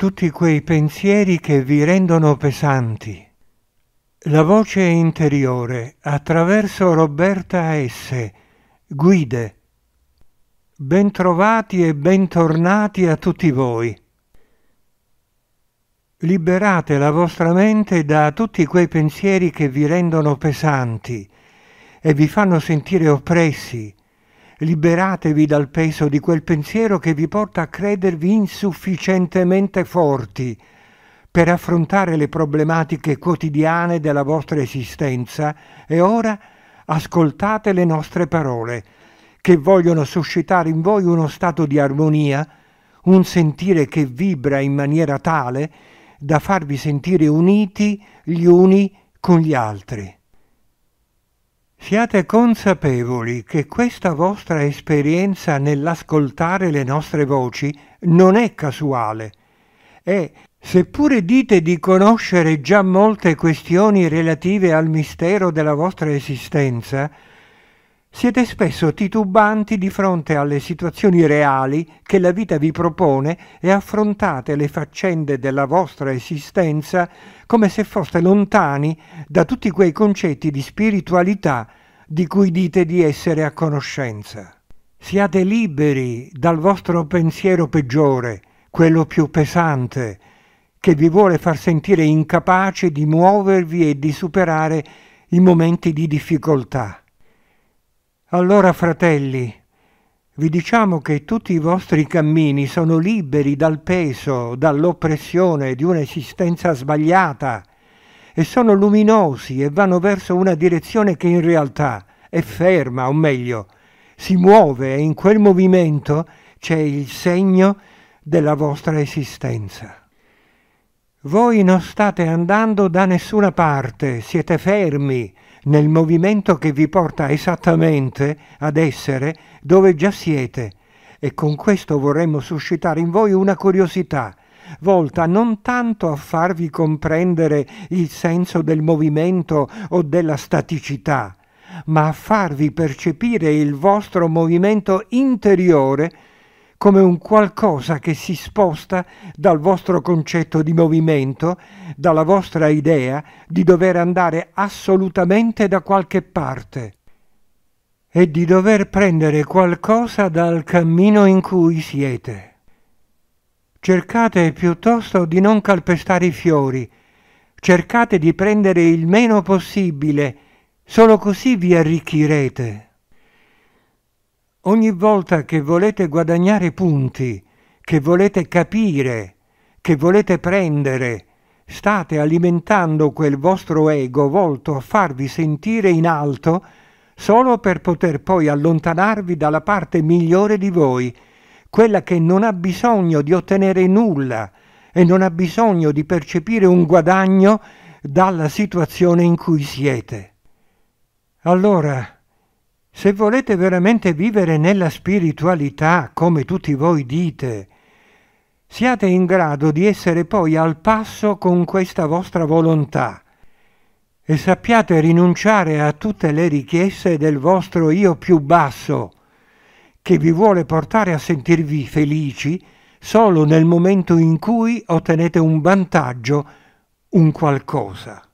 tutti quei pensieri che vi rendono pesanti. La voce interiore attraverso Roberta S. Guide. Bentrovati e bentornati a tutti voi. Liberate la vostra mente da tutti quei pensieri che vi rendono pesanti e vi fanno sentire oppressi, liberatevi dal peso di quel pensiero che vi porta a credervi insufficientemente forti per affrontare le problematiche quotidiane della vostra esistenza e ora ascoltate le nostre parole che vogliono suscitare in voi uno stato di armonia, un sentire che vibra in maniera tale da farvi sentire uniti gli uni con gli altri. Siate consapevoli che questa vostra esperienza nell'ascoltare le nostre voci non è casuale. E, seppure dite di conoscere già molte questioni relative al mistero della vostra esistenza, siete spesso titubanti di fronte alle situazioni reali che la vita vi propone e affrontate le faccende della vostra esistenza come se foste lontani da tutti quei concetti di spiritualità di cui dite di essere a conoscenza. Siate liberi dal vostro pensiero peggiore, quello più pesante, che vi vuole far sentire incapace di muovervi e di superare i momenti di difficoltà. Allora, fratelli, vi diciamo che tutti i vostri cammini sono liberi dal peso, dall'oppressione di un'esistenza sbagliata, e sono luminosi e vanno verso una direzione che in realtà è ferma, o meglio, si muove e in quel movimento c'è il segno della vostra esistenza. Voi non state andando da nessuna parte, siete fermi nel movimento che vi porta esattamente ad essere dove già siete e con questo vorremmo suscitare in voi una curiosità volta non tanto a farvi comprendere il senso del movimento o della staticità, ma a farvi percepire il vostro movimento interiore come un qualcosa che si sposta dal vostro concetto di movimento, dalla vostra idea di dover andare assolutamente da qualche parte e di dover prendere qualcosa dal cammino in cui siete. Cercate piuttosto di non calpestare i fiori, cercate di prendere il meno possibile, solo così vi arricchirete. Ogni volta che volete guadagnare punti, che volete capire, che volete prendere, state alimentando quel vostro ego volto a farvi sentire in alto solo per poter poi allontanarvi dalla parte migliore di voi, quella che non ha bisogno di ottenere nulla e non ha bisogno di percepire un guadagno dalla situazione in cui siete. Allora, se volete veramente vivere nella spiritualità, come tutti voi dite, siate in grado di essere poi al passo con questa vostra volontà e sappiate rinunciare a tutte le richieste del vostro io più basso, che vi vuole portare a sentirvi felici solo nel momento in cui ottenete un vantaggio, un qualcosa.